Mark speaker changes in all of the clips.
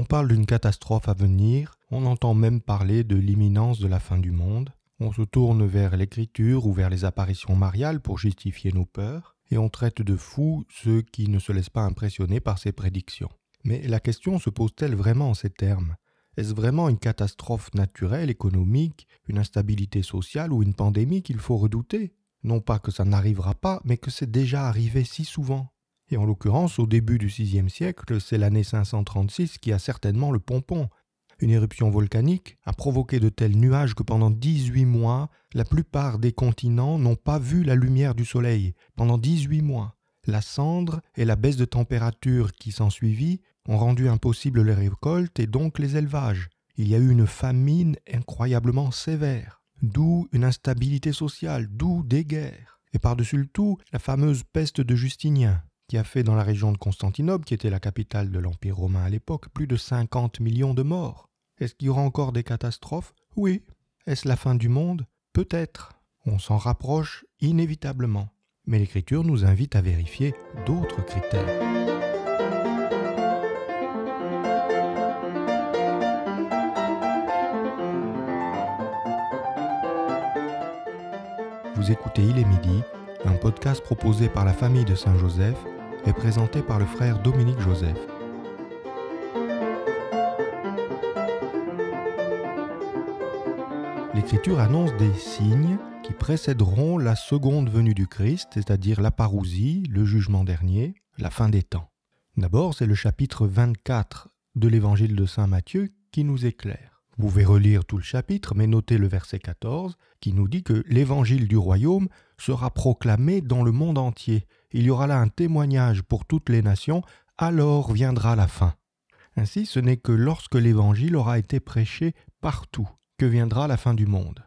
Speaker 1: On parle d'une catastrophe à venir, on entend même parler de l'imminence de la fin du monde, on se tourne vers l'écriture ou vers les apparitions mariales pour justifier nos peurs, et on traite de fous ceux qui ne se laissent pas impressionner par ces prédictions. Mais la question se pose-t-elle vraiment en ces termes Est-ce vraiment une catastrophe naturelle, économique, une instabilité sociale ou une pandémie qu'il faut redouter Non pas que ça n'arrivera pas, mais que c'est déjà arrivé si souvent. Et en l'occurrence, au début du VIe siècle, c'est l'année 536 qui a certainement le pompon. Une éruption volcanique a provoqué de tels nuages que pendant 18 mois, la plupart des continents n'ont pas vu la lumière du soleil. Pendant 18 mois. La cendre et la baisse de température qui s'ensuivit ont rendu impossible les récoltes et donc les élevages. Il y a eu une famine incroyablement sévère, d'où une instabilité sociale, d'où des guerres, et par-dessus le tout la fameuse peste de Justinien, qui a fait dans la région de Constantinople, qui était la capitale de l'Empire romain à l'époque, plus de 50 millions de morts. Est-ce qu'il y aura encore des catastrophes Oui. Est-ce la fin du monde Peut-être. On s'en rapproche inévitablement. Mais l'écriture nous invite à vérifier d'autres critères. Vous écoutez Il est midi, un podcast proposé par la famille de Saint-Joseph est présenté par le frère Dominique Joseph. L'Écriture annonce des signes qui précéderont la seconde venue du Christ, c'est-à-dire la parousie, le jugement dernier, la fin des temps. D'abord, c'est le chapitre 24 de l'Évangile de Saint Matthieu qui nous éclaire. Vous pouvez relire tout le chapitre, mais notez le verset 14 qui nous dit que l'Évangile du royaume sera proclamé dans le monde entier. Il y aura là un témoignage pour toutes les nations, alors viendra la fin. Ainsi, ce n'est que lorsque l'Évangile aura été prêché partout que viendra la fin du monde.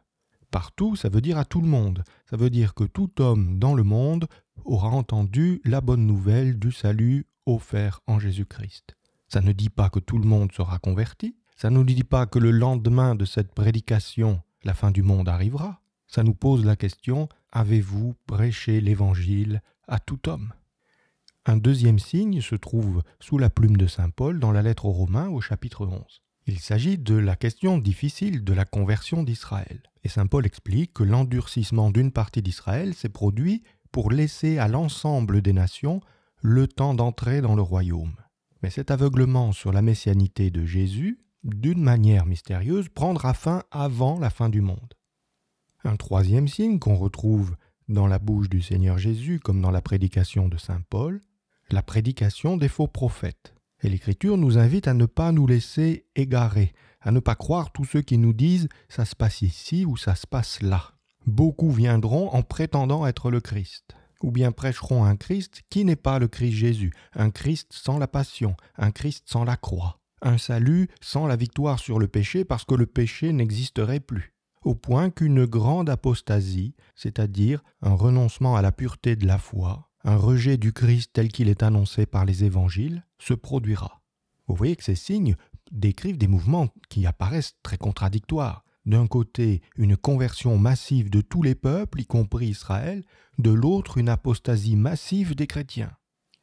Speaker 1: Partout, ça veut dire à tout le monde, ça veut dire que tout homme dans le monde aura entendu la bonne nouvelle du salut offert en Jésus-Christ. Ça ne dit pas que tout le monde sera converti, ça ne nous dit pas que le lendemain de cette prédication, la fin du monde arrivera. Ça nous pose la question avez-vous prêché l'Évangile à tout homme Un deuxième signe se trouve sous la plume de Saint Paul dans la lettre aux Romains au chapitre 11. Il s'agit de la question difficile de la conversion d'Israël. Et Saint Paul explique que l'endurcissement d'une partie d'Israël s'est produit pour laisser à l'ensemble des nations le temps d'entrer dans le royaume. Mais cet aveuglement sur la messianité de Jésus, d'une manière mystérieuse, prendra fin avant la fin du monde. Un troisième signe qu'on retrouve dans la bouche du Seigneur Jésus comme dans la prédication de Saint Paul, la prédication des faux prophètes. Et l'Écriture nous invite à ne pas nous laisser égarer, à ne pas croire tous ceux qui nous disent ça se passe ici ou ça se passe là. Beaucoup viendront en prétendant être le Christ, ou bien prêcheront un Christ qui n'est pas le Christ Jésus, un Christ sans la passion, un Christ sans la croix, un salut sans la victoire sur le péché parce que le péché n'existerait plus au point qu'une grande apostasie, c'est-à-dire un renoncement à la pureté de la foi, un rejet du Christ tel qu'il est annoncé par les évangiles, se produira. Vous voyez que ces signes décrivent des mouvements qui apparaissent très contradictoires. D'un côté, une conversion massive de tous les peuples, y compris Israël, de l'autre, une apostasie massive des chrétiens.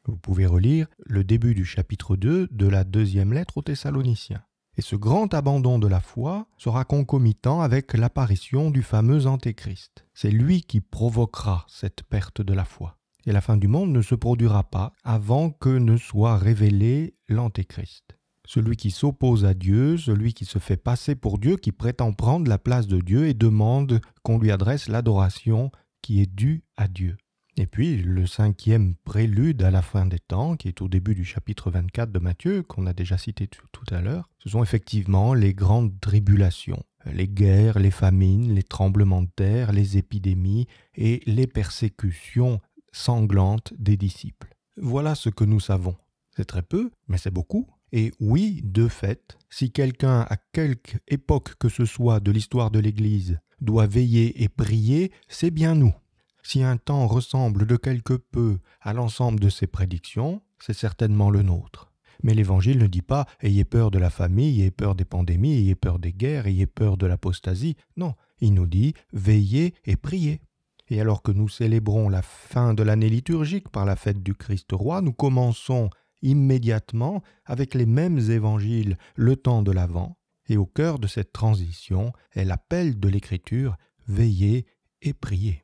Speaker 1: Vous pouvez relire le début du chapitre 2 de la deuxième lettre aux Thessaloniciens. Et ce grand abandon de la foi sera concomitant avec l'apparition du fameux Antéchrist. C'est lui qui provoquera cette perte de la foi. Et la fin du monde ne se produira pas avant que ne soit révélé l'Antéchrist. Celui qui s'oppose à Dieu, celui qui se fait passer pour Dieu, qui prétend prendre la place de Dieu et demande qu'on lui adresse l'adoration qui est due à Dieu. Et puis le cinquième prélude à la fin des temps, qui est au début du chapitre 24 de Matthieu, qu'on a déjà cité tout, à l'heure, ce sont effectivement les grandes tribulations, les guerres, les famines, les tremblements de terre, les épidémies et les persécutions sanglantes des disciples. Voilà ce que nous savons. C'est très peu, mais c'est beaucoup. Et oui, de fait, si quelqu'un à quelque époque que ce soit de l'histoire de l'Église doit veiller et prier, c'est bien nous. Si un temps ressemble de quelque peu à l'ensemble de ses prédictions, c'est certainement le nôtre. Mais l'Évangile ne dit pas ayez peur de la famille, ayez peur des pandémies, ayez peur des guerres, ayez peur de l'apostasie. Non, il nous dit veillez et priez. Et alors que nous célébrons la fin de l'année liturgique par la fête du Christ roi, nous commençons immédiatement avec les mêmes évangiles le temps de l'Avent, et au cœur de cette transition est l'appel de l'Écriture veillez et priez.